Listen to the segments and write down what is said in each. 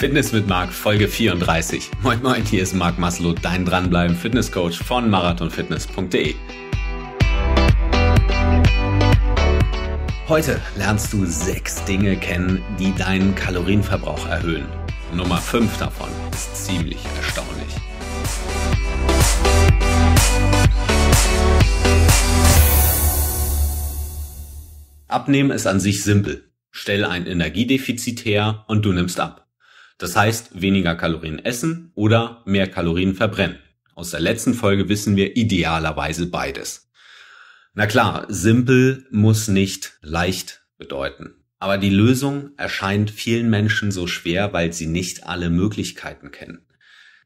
Fitness mit Marc, Folge 34. Moin Moin, hier ist Marc Maslow, dein Dranbleiben Fitnesscoach von marathonfitness.de. Heute lernst du sechs Dinge kennen, die deinen Kalorienverbrauch erhöhen. Nummer 5 davon ist ziemlich erstaunlich. Abnehmen ist an sich simpel. Stell ein Energiedefizit her und du nimmst ab. Das heißt, weniger Kalorien essen oder mehr Kalorien verbrennen. Aus der letzten Folge wissen wir idealerweise beides. Na klar, simpel muss nicht leicht bedeuten. Aber die Lösung erscheint vielen Menschen so schwer, weil sie nicht alle Möglichkeiten kennen.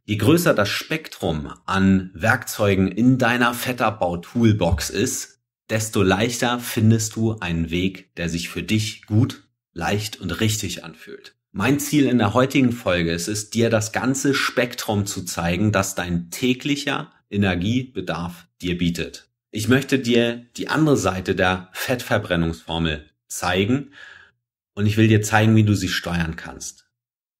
Je größer das Spektrum an Werkzeugen in deiner Fettabbau-Toolbox ist, desto leichter findest du einen Weg, der sich für dich gut, leicht und richtig anfühlt. Mein Ziel in der heutigen Folge ist es, dir das ganze Spektrum zu zeigen, das dein täglicher Energiebedarf dir bietet. Ich möchte dir die andere Seite der Fettverbrennungsformel zeigen und ich will dir zeigen, wie du sie steuern kannst.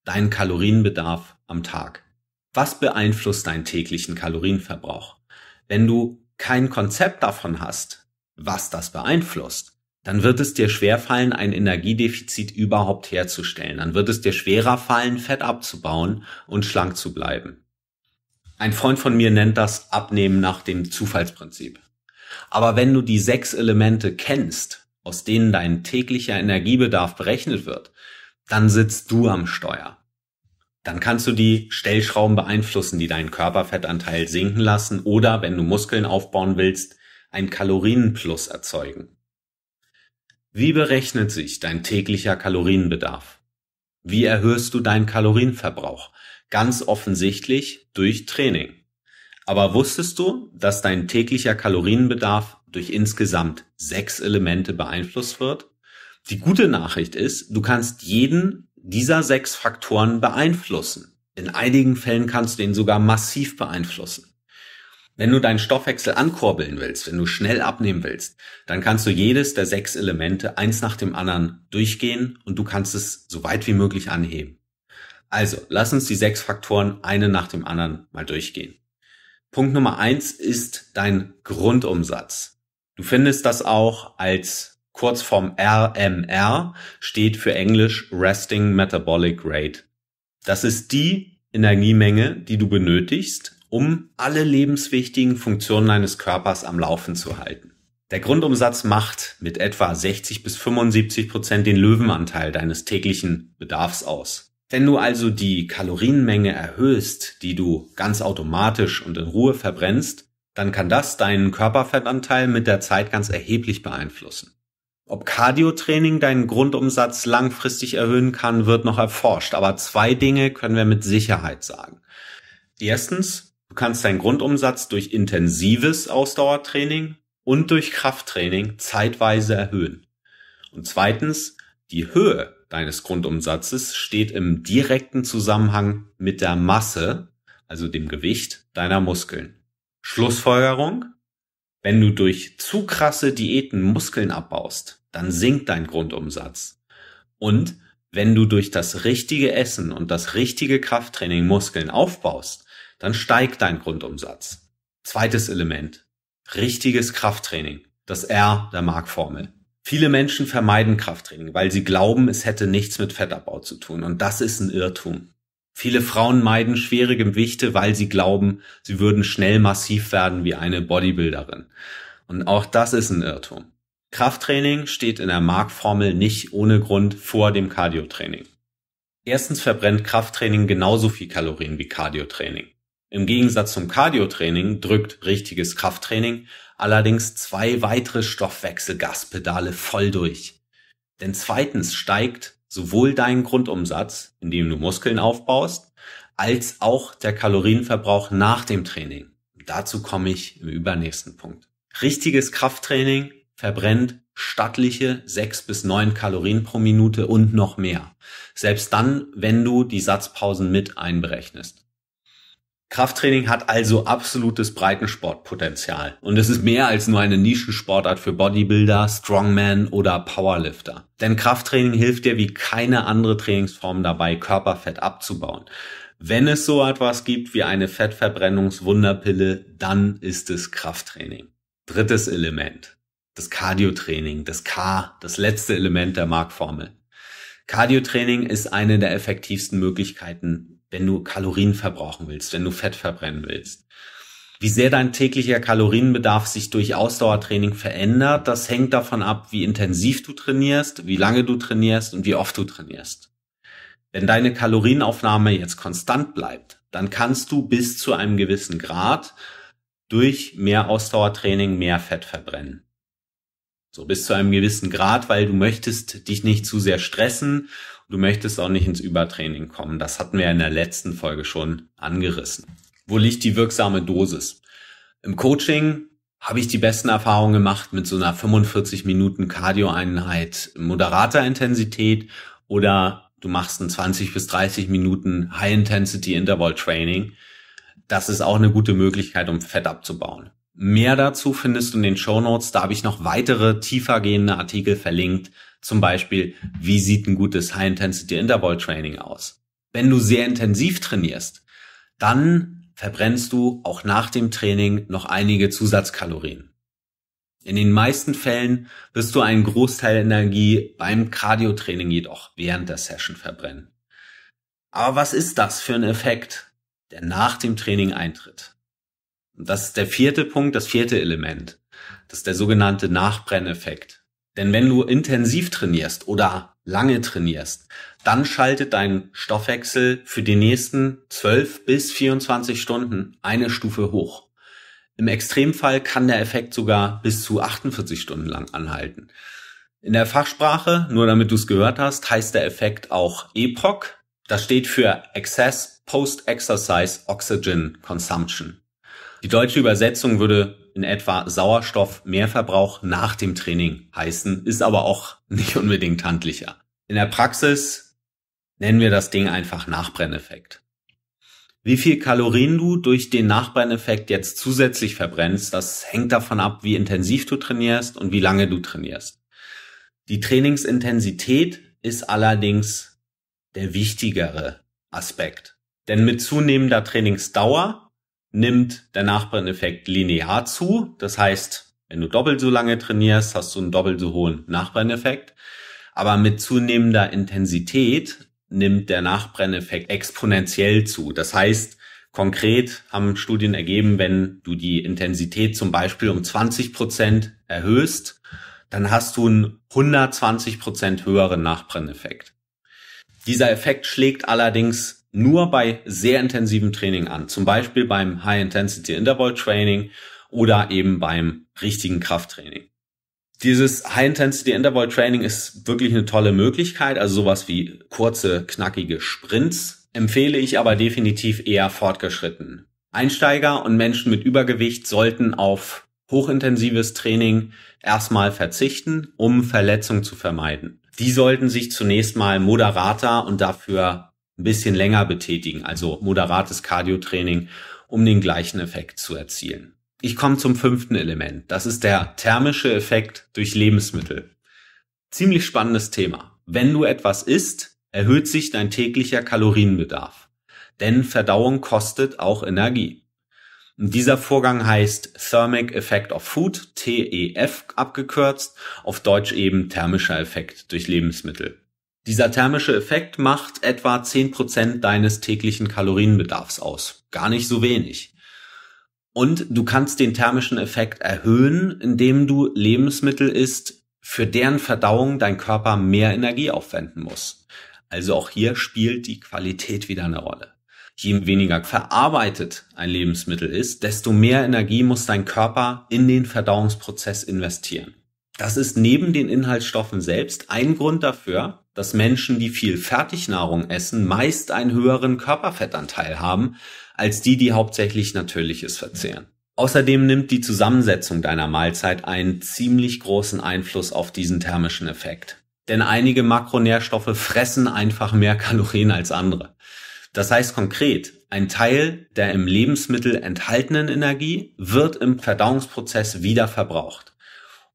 Deinen Kalorienbedarf am Tag. Was beeinflusst deinen täglichen Kalorienverbrauch? Wenn du kein Konzept davon hast, was das beeinflusst, dann wird es dir schwer fallen, ein Energiedefizit überhaupt herzustellen. Dann wird es dir schwerer fallen, Fett abzubauen und schlank zu bleiben. Ein Freund von mir nennt das Abnehmen nach dem Zufallsprinzip. Aber wenn du die sechs Elemente kennst, aus denen dein täglicher Energiebedarf berechnet wird, dann sitzt du am Steuer. Dann kannst du die Stellschrauben beeinflussen, die deinen Körperfettanteil sinken lassen oder, wenn du Muskeln aufbauen willst, ein Kalorienplus erzeugen. Wie berechnet sich dein täglicher Kalorienbedarf? Wie erhöhst du deinen Kalorienverbrauch? Ganz offensichtlich durch Training. Aber wusstest du, dass dein täglicher Kalorienbedarf durch insgesamt sechs Elemente beeinflusst wird? Die gute Nachricht ist, du kannst jeden dieser sechs Faktoren beeinflussen. In einigen Fällen kannst du ihn sogar massiv beeinflussen. Wenn du deinen Stoffwechsel ankurbeln willst, wenn du schnell abnehmen willst, dann kannst du jedes der sechs Elemente eins nach dem anderen durchgehen und du kannst es so weit wie möglich anheben. Also, lass uns die sechs Faktoren eine nach dem anderen mal durchgehen. Punkt Nummer eins ist dein Grundumsatz. Du findest das auch als Kurzform RMR, steht für Englisch Resting Metabolic Rate. Das ist die Energiemenge, die du benötigst, um alle lebenswichtigen Funktionen eines Körpers am Laufen zu halten. Der Grundumsatz macht mit etwa 60 bis 75 Prozent den Löwenanteil deines täglichen Bedarfs aus. Wenn du also die Kalorienmenge erhöhst, die du ganz automatisch und in Ruhe verbrennst, dann kann das deinen Körperfettanteil mit der Zeit ganz erheblich beeinflussen. Ob Cardiotraining deinen Grundumsatz langfristig erhöhen kann, wird noch erforscht, aber zwei Dinge können wir mit Sicherheit sagen. Erstens, Du kannst deinen Grundumsatz durch intensives Ausdauertraining und durch Krafttraining zeitweise erhöhen. Und zweitens, die Höhe deines Grundumsatzes steht im direkten Zusammenhang mit der Masse, also dem Gewicht deiner Muskeln. Schlussfolgerung? Wenn du durch zu krasse Diäten Muskeln abbaust, dann sinkt dein Grundumsatz. Und wenn du durch das richtige Essen und das richtige Krafttraining Muskeln aufbaust, dann steigt dein Grundumsatz. Zweites Element. Richtiges Krafttraining. Das R der Markformel. Viele Menschen vermeiden Krafttraining, weil sie glauben, es hätte nichts mit Fettabbau zu tun. Und das ist ein Irrtum. Viele Frauen meiden schwere Gewichte, weil sie glauben, sie würden schnell massiv werden wie eine Bodybuilderin. Und auch das ist ein Irrtum. Krafttraining steht in der Markformel nicht ohne Grund vor dem Cardiotraining. Erstens verbrennt Krafttraining genauso viel Kalorien wie Cardiotraining. Im Gegensatz zum Cardiotraining drückt richtiges Krafttraining allerdings zwei weitere Stoffwechselgaspedale voll durch. Denn zweitens steigt sowohl dein Grundumsatz, indem du Muskeln aufbaust, als auch der Kalorienverbrauch nach dem Training. Dazu komme ich im übernächsten Punkt. Richtiges Krafttraining verbrennt stattliche sechs bis neun Kalorien pro Minute und noch mehr. Selbst dann, wenn du die Satzpausen mit einberechnest. Krafttraining hat also absolutes Breitensportpotenzial. Und es ist mehr als nur eine Nischensportart für Bodybuilder, Strongman oder Powerlifter. Denn Krafttraining hilft dir wie keine andere Trainingsform dabei, Körperfett abzubauen. Wenn es so etwas gibt wie eine Fettverbrennungswunderpille, dann ist es Krafttraining. Drittes Element. Das Cardiotraining, das K, das letzte Element der Markformel. Cardiotraining ist eine der effektivsten Möglichkeiten, wenn du Kalorien verbrauchen willst, wenn du Fett verbrennen willst. Wie sehr dein täglicher Kalorienbedarf sich durch Ausdauertraining verändert, das hängt davon ab, wie intensiv du trainierst, wie lange du trainierst und wie oft du trainierst. Wenn deine Kalorienaufnahme jetzt konstant bleibt, dann kannst du bis zu einem gewissen Grad durch mehr Ausdauertraining mehr Fett verbrennen. So bis zu einem gewissen Grad, weil du möchtest dich nicht zu sehr stressen Du möchtest auch nicht ins Übertraining kommen. Das hatten wir in der letzten Folge schon angerissen. Wo liegt die wirksame Dosis? Im Coaching habe ich die besten Erfahrungen gemacht mit so einer 45 Minuten cardio moderater Intensität oder du machst ein 20 bis 30 Minuten High-Intensity Interval Training. Das ist auch eine gute Möglichkeit, um Fett abzubauen. Mehr dazu findest du in den Show Notes. Da habe ich noch weitere tiefergehende Artikel verlinkt zum Beispiel, wie sieht ein gutes High-Intensity-Interval-Training aus? Wenn du sehr intensiv trainierst, dann verbrennst du auch nach dem Training noch einige Zusatzkalorien. In den meisten Fällen wirst du einen Großteil Energie beim Cardiotraining jedoch während der Session verbrennen. Aber was ist das für ein Effekt, der nach dem Training eintritt? Und das ist der vierte Punkt, das vierte Element. Das ist der sogenannte Nachbrenneffekt. Denn wenn du intensiv trainierst oder lange trainierst, dann schaltet dein Stoffwechsel für die nächsten 12 bis 24 Stunden eine Stufe hoch. Im Extremfall kann der Effekt sogar bis zu 48 Stunden lang anhalten. In der Fachsprache, nur damit du es gehört hast, heißt der Effekt auch EPOC. Das steht für Excess Post-Exercise Oxygen Consumption. Die deutsche Übersetzung würde in etwa Sauerstoff Sauerstoffmehrverbrauch nach dem Training heißen, ist aber auch nicht unbedingt handlicher. In der Praxis nennen wir das Ding einfach Nachbrenneffekt. Wie viel Kalorien du durch den Nachbrenneffekt jetzt zusätzlich verbrennst, das hängt davon ab, wie intensiv du trainierst und wie lange du trainierst. Die Trainingsintensität ist allerdings der wichtigere Aspekt. Denn mit zunehmender Trainingsdauer nimmt der Nachbrenneffekt linear zu. Das heißt, wenn du doppelt so lange trainierst, hast du einen doppelt so hohen Nachbrenneffekt. Aber mit zunehmender Intensität nimmt der Nachbrenneffekt exponentiell zu. Das heißt, konkret haben Studien ergeben, wenn du die Intensität zum Beispiel um 20 Prozent erhöhst, dann hast du einen 120 Prozent höheren Nachbrenneffekt. Dieser Effekt schlägt allerdings nur bei sehr intensivem Training an. Zum Beispiel beim High-Intensity Interval Training oder eben beim richtigen Krafttraining. Dieses High-Intensity Interval Training ist wirklich eine tolle Möglichkeit, also sowas wie kurze, knackige Sprints, empfehle ich aber definitiv eher fortgeschritten. Einsteiger und Menschen mit Übergewicht sollten auf hochintensives Training erstmal verzichten, um Verletzungen zu vermeiden. Die sollten sich zunächst mal moderater und dafür ein bisschen länger betätigen, also moderates Cardiotraining, um den gleichen Effekt zu erzielen. Ich komme zum fünften Element. Das ist der thermische Effekt durch Lebensmittel. Ziemlich spannendes Thema. Wenn du etwas isst, erhöht sich dein täglicher Kalorienbedarf. Denn Verdauung kostet auch Energie. Und dieser Vorgang heißt Thermic Effect of Food, TEF abgekürzt, auf Deutsch eben thermischer Effekt durch Lebensmittel. Dieser thermische Effekt macht etwa zehn Prozent deines täglichen Kalorienbedarfs aus. Gar nicht so wenig. Und du kannst den thermischen Effekt erhöhen, indem du Lebensmittel isst, für deren Verdauung dein Körper mehr Energie aufwenden muss. Also auch hier spielt die Qualität wieder eine Rolle. Je weniger verarbeitet ein Lebensmittel ist, desto mehr Energie muss dein Körper in den Verdauungsprozess investieren. Das ist neben den Inhaltsstoffen selbst ein Grund dafür, dass Menschen, die viel Fertignahrung essen, meist einen höheren Körperfettanteil haben als die, die hauptsächlich natürliches verzehren. Außerdem nimmt die Zusammensetzung deiner Mahlzeit einen ziemlich großen Einfluss auf diesen thermischen Effekt. Denn einige Makronährstoffe fressen einfach mehr Kalorien als andere. Das heißt konkret, ein Teil der im Lebensmittel enthaltenen Energie wird im Verdauungsprozess wieder verbraucht.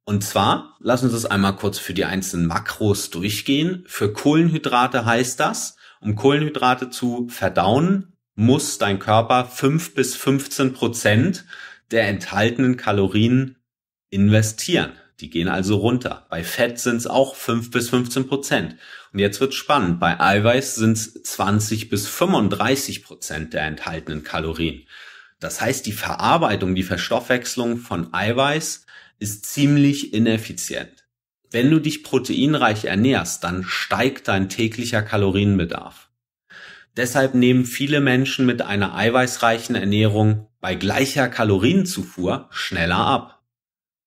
Und zwar, lass uns das einmal kurz für die einzelnen Makros durchgehen. Für Kohlenhydrate heißt das, um Kohlenhydrate zu verdauen, muss dein Körper 5 bis 15 Prozent der enthaltenen Kalorien investieren. Die gehen also runter. Bei Fett sind es auch 5 bis 15 Prozent. Und jetzt wird spannend. Bei Eiweiß sind es 20 bis 35 Prozent der enthaltenen Kalorien. Das heißt, die Verarbeitung, die Verstoffwechslung von Eiweiß ist ziemlich ineffizient. Wenn du dich proteinreich ernährst, dann steigt dein täglicher Kalorienbedarf. Deshalb nehmen viele Menschen mit einer eiweißreichen Ernährung bei gleicher Kalorienzufuhr schneller ab.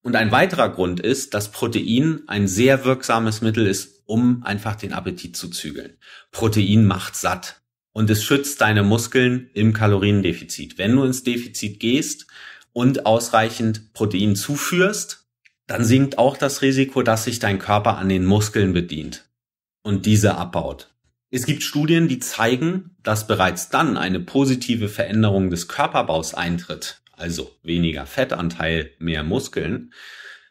Und ein weiterer Grund ist, dass Protein ein sehr wirksames Mittel ist, um einfach den Appetit zu zügeln. Protein macht satt und es schützt deine Muskeln im Kaloriendefizit. Wenn du ins Defizit gehst, und ausreichend Protein zuführst, dann sinkt auch das Risiko, dass sich dein Körper an den Muskeln bedient und diese abbaut. Es gibt Studien, die zeigen, dass bereits dann eine positive Veränderung des Körperbaus eintritt, also weniger Fettanteil, mehr Muskeln,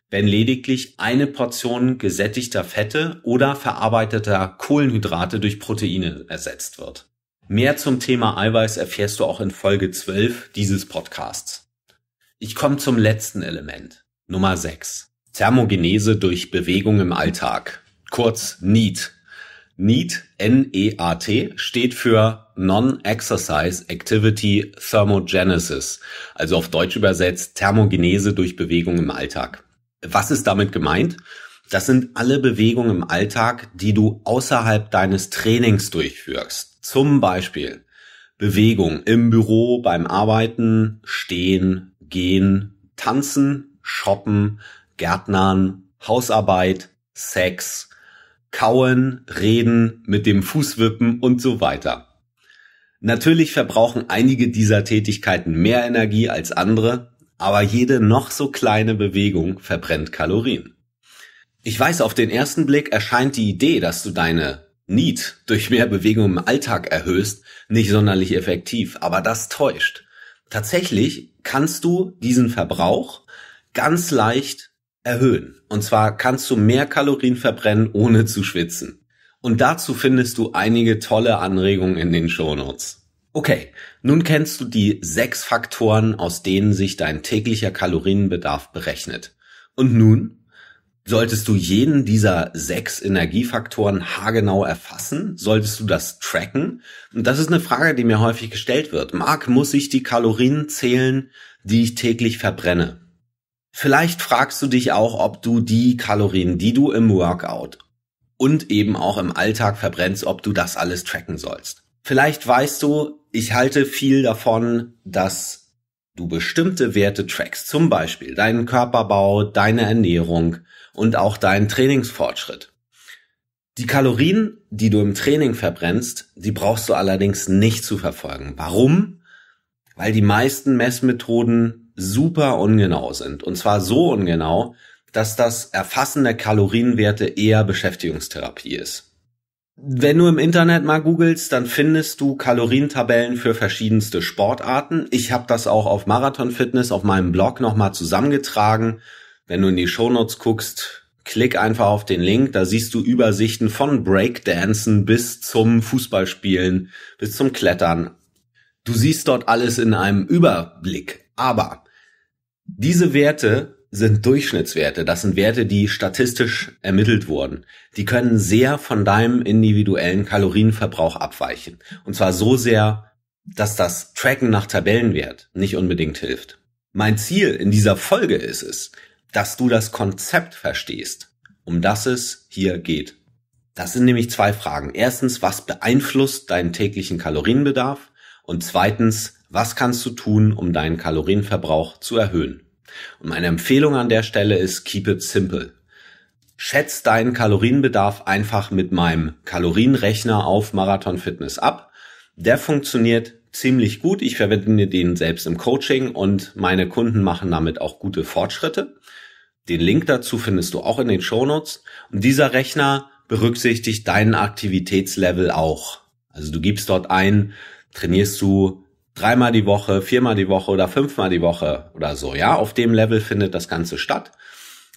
wenn lediglich eine Portion gesättigter Fette oder verarbeiteter Kohlenhydrate durch Proteine ersetzt wird. Mehr zum Thema Eiweiß erfährst du auch in Folge 12 dieses Podcasts. Ich komme zum letzten Element, Nummer 6. Thermogenese durch Bewegung im Alltag, kurz NEAT. NEAT, N-E-A-T, steht für Non-Exercise Activity Thermogenesis, also auf Deutsch übersetzt Thermogenese durch Bewegung im Alltag. Was ist damit gemeint? Das sind alle Bewegungen im Alltag, die du außerhalb deines Trainings durchführst. Zum Beispiel Bewegung im Büro, beim Arbeiten, Stehen, gehen tanzen, shoppen, Gärtnern, Hausarbeit, Sex, kauen, reden, mit dem Fuß wippen und so weiter. Natürlich verbrauchen einige dieser Tätigkeiten mehr Energie als andere, aber jede noch so kleine Bewegung verbrennt Kalorien. Ich weiß, auf den ersten Blick erscheint die Idee, dass du deine Need durch mehr Bewegung im Alltag erhöhst, nicht sonderlich effektiv, aber das täuscht tatsächlich kannst du diesen Verbrauch ganz leicht erhöhen. Und zwar kannst du mehr Kalorien verbrennen, ohne zu schwitzen. Und dazu findest du einige tolle Anregungen in den Shownotes. Okay, nun kennst du die sechs Faktoren, aus denen sich dein täglicher Kalorienbedarf berechnet. Und nun Solltest du jeden dieser sechs Energiefaktoren haargenau erfassen? Solltest du das tracken? Und das ist eine Frage, die mir häufig gestellt wird. Marc, muss ich die Kalorien zählen, die ich täglich verbrenne? Vielleicht fragst du dich auch, ob du die Kalorien, die du im Workout und eben auch im Alltag verbrennst, ob du das alles tracken sollst. Vielleicht weißt du, ich halte viel davon, dass du bestimmte Werte trackst, zum Beispiel deinen Körperbau, deine Ernährung und auch deinen Trainingsfortschritt. Die Kalorien, die du im Training verbrennst, die brauchst du allerdings nicht zu verfolgen. Warum? Weil die meisten Messmethoden super ungenau sind. Und zwar so ungenau, dass das Erfassen der Kalorienwerte eher Beschäftigungstherapie ist wenn du im Internet mal googelst, dann findest du Kalorientabellen für verschiedenste Sportarten. Ich habe das auch auf Marathon Fitness auf meinem Blog nochmal zusammengetragen. Wenn du in die Shownotes guckst, klick einfach auf den Link, da siehst du Übersichten von Breakdancen bis zum Fußballspielen, bis zum Klettern. Du siehst dort alles in einem Überblick. Aber diese Werte sind Durchschnittswerte. Das sind Werte, die statistisch ermittelt wurden. Die können sehr von deinem individuellen Kalorienverbrauch abweichen. Und zwar so sehr, dass das Tracken nach Tabellenwert nicht unbedingt hilft. Mein Ziel in dieser Folge ist es, dass du das Konzept verstehst, um das es hier geht. Das sind nämlich zwei Fragen. Erstens, was beeinflusst deinen täglichen Kalorienbedarf? Und zweitens, was kannst du tun, um deinen Kalorienverbrauch zu erhöhen? Und meine Empfehlung an der Stelle ist, keep it simple. Schätz deinen Kalorienbedarf einfach mit meinem Kalorienrechner auf Marathon Fitness ab. Der funktioniert ziemlich gut. Ich verwende den selbst im Coaching und meine Kunden machen damit auch gute Fortschritte. Den Link dazu findest du auch in den Shownotes. Und dieser Rechner berücksichtigt deinen Aktivitätslevel auch. Also du gibst dort ein, trainierst du dreimal die Woche, viermal die Woche oder fünfmal die Woche oder so. Ja, auf dem Level findet das Ganze statt.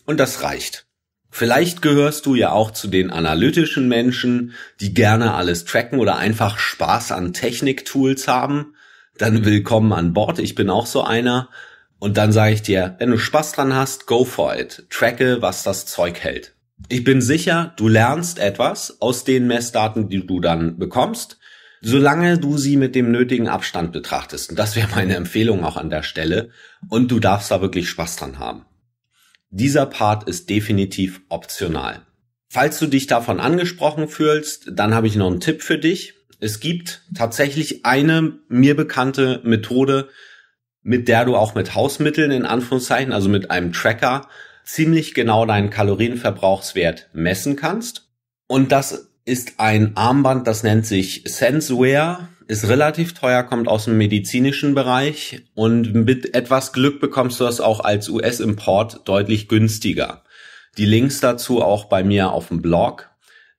Und das reicht. Vielleicht gehörst du ja auch zu den analytischen Menschen, die gerne alles tracken oder einfach Spaß an Technik-Tools haben. Dann willkommen an Bord. Ich bin auch so einer. Und dann sage ich dir, wenn du Spaß dran hast, go for it. Tracke, was das Zeug hält. Ich bin sicher, du lernst etwas aus den Messdaten, die du dann bekommst solange du sie mit dem nötigen Abstand betrachtest. Und das wäre meine Empfehlung auch an der Stelle. Und du darfst da wirklich Spaß dran haben. Dieser Part ist definitiv optional. Falls du dich davon angesprochen fühlst, dann habe ich noch einen Tipp für dich. Es gibt tatsächlich eine mir bekannte Methode, mit der du auch mit Hausmitteln in Anführungszeichen, also mit einem Tracker, ziemlich genau deinen Kalorienverbrauchswert messen kannst. Und das ist ein Armband, das nennt sich Senseware, ist relativ teuer, kommt aus dem medizinischen Bereich und mit etwas Glück bekommst du das auch als US-Import deutlich günstiger. Die Links dazu auch bei mir auf dem Blog.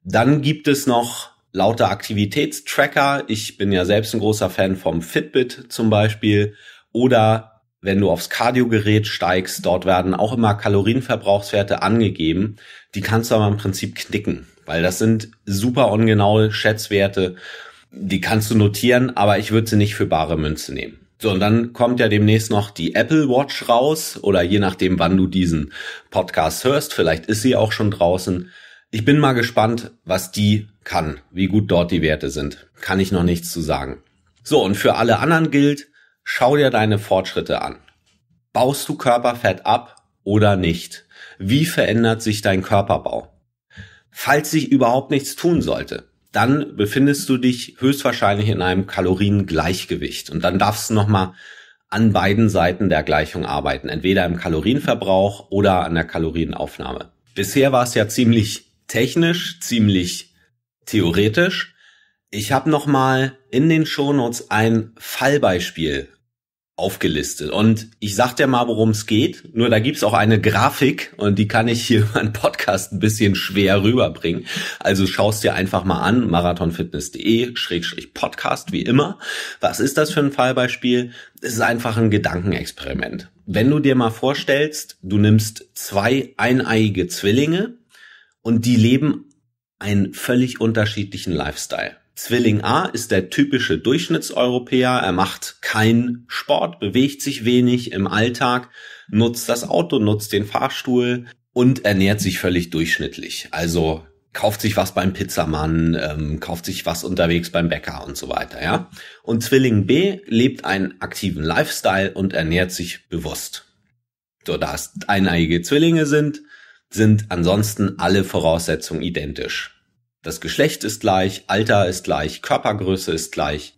Dann gibt es noch lauter Aktivitätstracker. Ich bin ja selbst ein großer Fan vom Fitbit zum Beispiel. Oder wenn du aufs Kardiogerät steigst, dort werden auch immer Kalorienverbrauchswerte angegeben. Die kannst du aber im Prinzip knicken weil das sind super ungenaue Schätzwerte. Die kannst du notieren, aber ich würde sie nicht für bare Münze nehmen. So, und dann kommt ja demnächst noch die Apple Watch raus oder je nachdem, wann du diesen Podcast hörst. Vielleicht ist sie auch schon draußen. Ich bin mal gespannt, was die kann, wie gut dort die Werte sind. Kann ich noch nichts zu sagen. So, und für alle anderen gilt, schau dir deine Fortschritte an. Baust du Körperfett ab oder nicht? Wie verändert sich dein Körperbau? falls sich überhaupt nichts tun sollte, dann befindest du dich höchstwahrscheinlich in einem Kaloriengleichgewicht. Und dann darfst du nochmal an beiden Seiten der Gleichung arbeiten, entweder im Kalorienverbrauch oder an der Kalorienaufnahme. Bisher war es ja ziemlich technisch, ziemlich theoretisch. Ich habe nochmal in den Shownotes ein Fallbeispiel aufgelistet. Und ich sag dir mal, worum es geht. Nur da gibt's auch eine Grafik und die kann ich hier über einen Podcast ein bisschen schwer rüberbringen. Also schaust dir einfach mal an, marathonfitness.de, Schrägstrich Podcast, wie immer. Was ist das für ein Fallbeispiel? Es ist einfach ein Gedankenexperiment. Wenn du dir mal vorstellst, du nimmst zwei eineiige Zwillinge und die leben einen völlig unterschiedlichen Lifestyle. Zwilling A ist der typische Durchschnittseuropäer. Er macht keinen Sport, bewegt sich wenig im Alltag, nutzt das Auto, nutzt den Fahrstuhl und ernährt sich völlig durchschnittlich. Also kauft sich was beim Pizzamann, ähm, kauft sich was unterwegs beim Bäcker und so weiter, ja. Und Zwilling B lebt einen aktiven Lifestyle und ernährt sich bewusst. So, da es eineige Zwillinge sind, sind ansonsten alle Voraussetzungen identisch. Das Geschlecht ist gleich, Alter ist gleich, Körpergröße ist gleich.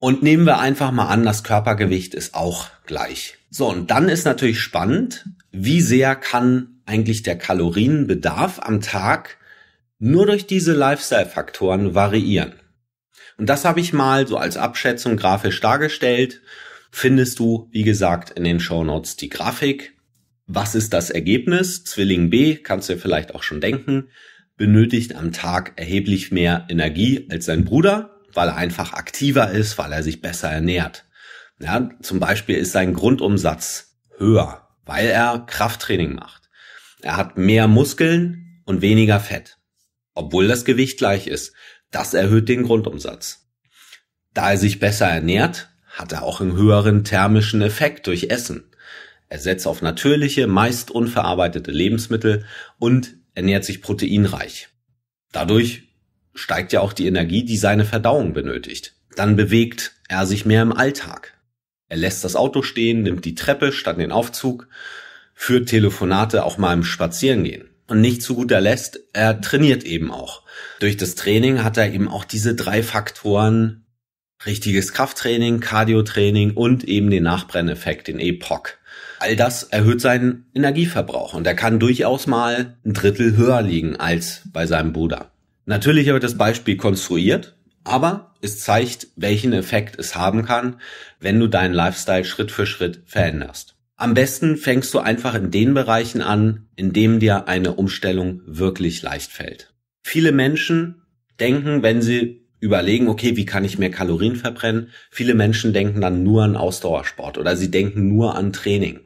Und nehmen wir einfach mal an, das Körpergewicht ist auch gleich. So, und dann ist natürlich spannend, wie sehr kann eigentlich der Kalorienbedarf am Tag nur durch diese Lifestyle-Faktoren variieren. Und das habe ich mal so als Abschätzung grafisch dargestellt. Findest du, wie gesagt, in den Show Notes die Grafik. Was ist das Ergebnis? Zwilling B, kannst du dir vielleicht auch schon denken benötigt am Tag erheblich mehr Energie als sein Bruder, weil er einfach aktiver ist, weil er sich besser ernährt. Ja, zum Beispiel ist sein Grundumsatz höher, weil er Krafttraining macht. Er hat mehr Muskeln und weniger Fett, obwohl das Gewicht gleich ist. Das erhöht den Grundumsatz. Da er sich besser ernährt, hat er auch einen höheren thermischen Effekt durch Essen. Er setzt auf natürliche, meist unverarbeitete Lebensmittel und ernährt sich proteinreich. Dadurch steigt ja auch die Energie, die seine Verdauung benötigt. Dann bewegt er sich mehr im Alltag. Er lässt das Auto stehen, nimmt die Treppe statt den Aufzug, führt Telefonate auch mal im Spazierengehen. Und nicht zu guter Letzt, er trainiert eben auch. Durch das Training hat er eben auch diese drei Faktoren richtiges Krafttraining, Cardiotraining und eben den Nachbrenneffekt, den EPOC. All das erhöht seinen Energieverbrauch und er kann durchaus mal ein Drittel höher liegen als bei seinem Bruder. Natürlich habe ich das Beispiel konstruiert, aber es zeigt, welchen Effekt es haben kann, wenn du deinen Lifestyle Schritt für Schritt veränderst. Am besten fängst du einfach in den Bereichen an, in dem dir eine Umstellung wirklich leicht fällt. Viele Menschen denken, wenn sie überlegen, okay, wie kann ich mehr Kalorien verbrennen? Viele Menschen denken dann nur an Ausdauersport oder sie denken nur an Training.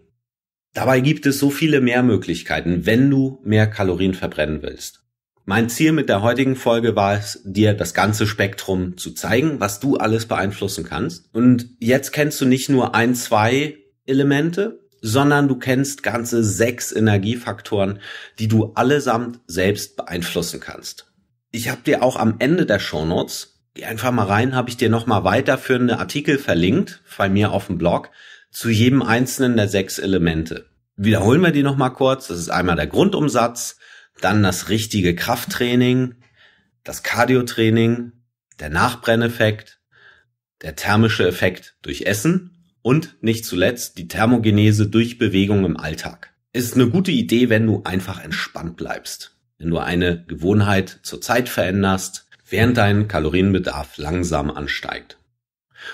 Dabei gibt es so viele mehr Möglichkeiten, wenn du mehr Kalorien verbrennen willst. Mein Ziel mit der heutigen Folge war es, dir das ganze Spektrum zu zeigen, was du alles beeinflussen kannst. Und jetzt kennst du nicht nur ein, zwei Elemente, sondern du kennst ganze sechs Energiefaktoren, die du allesamt selbst beeinflussen kannst. Ich habe dir auch am Ende der Show Notes, geh einfach mal rein, habe ich dir nochmal weiterführende Artikel verlinkt, bei mir auf dem Blog, zu jedem einzelnen der sechs Elemente. Wiederholen wir die nochmal kurz. Das ist einmal der Grundumsatz, dann das richtige Krafttraining, das Cardiotraining, der Nachbrenneffekt, der thermische Effekt durch Essen und nicht zuletzt die Thermogenese durch Bewegung im Alltag. Es Ist eine gute Idee, wenn du einfach entspannt bleibst. Wenn du eine Gewohnheit zur Zeit veränderst, während dein Kalorienbedarf langsam ansteigt.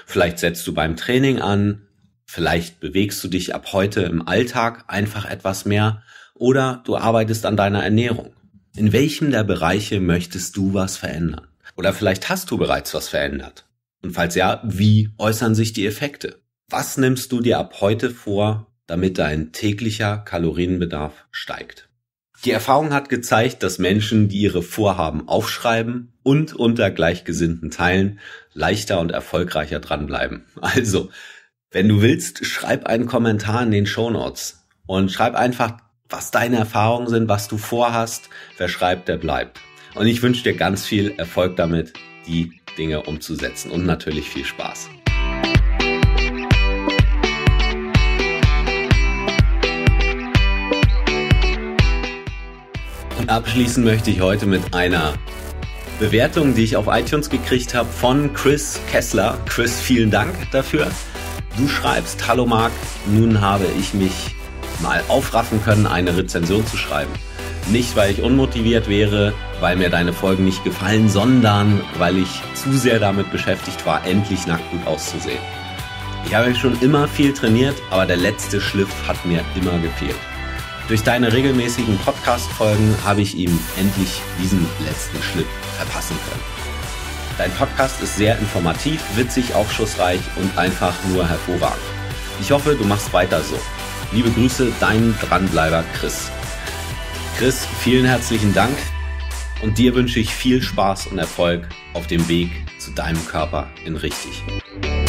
Vielleicht setzt du beim Training an, vielleicht bewegst du dich ab heute im Alltag einfach etwas mehr oder du arbeitest an deiner Ernährung. In welchem der Bereiche möchtest du was verändern? Oder vielleicht hast du bereits was verändert. Und falls ja, wie äußern sich die Effekte? Was nimmst du dir ab heute vor, damit dein täglicher Kalorienbedarf steigt? Die Erfahrung hat gezeigt, dass Menschen, die ihre Vorhaben aufschreiben und unter Gleichgesinnten teilen, leichter und erfolgreicher dranbleiben. Also, wenn du willst, schreib einen Kommentar in den Show Notes und schreib einfach, was deine Erfahrungen sind, was du vorhast. Wer schreibt, der bleibt. Und ich wünsche dir ganz viel Erfolg damit, die Dinge umzusetzen und natürlich viel Spaß. abschließen möchte ich heute mit einer Bewertung, die ich auf iTunes gekriegt habe von Chris Kessler. Chris, vielen Dank dafür. Du schreibst, hallo Marc, nun habe ich mich mal aufraffen können, eine Rezension zu schreiben. Nicht, weil ich unmotiviert wäre, weil mir deine Folgen nicht gefallen, sondern weil ich zu sehr damit beschäftigt war, endlich nackt gut auszusehen. Ich habe schon immer viel trainiert, aber der letzte Schliff hat mir immer gefehlt. Durch deine regelmäßigen Podcast-Folgen habe ich ihm endlich diesen letzten Schlipp verpassen können. Dein Podcast ist sehr informativ, witzig, aufschlussreich und einfach nur hervorragend. Ich hoffe, du machst weiter so. Liebe Grüße, dein Dranbleiber Chris. Chris, vielen herzlichen Dank und dir wünsche ich viel Spaß und Erfolg auf dem Weg zu deinem Körper in richtig. Musik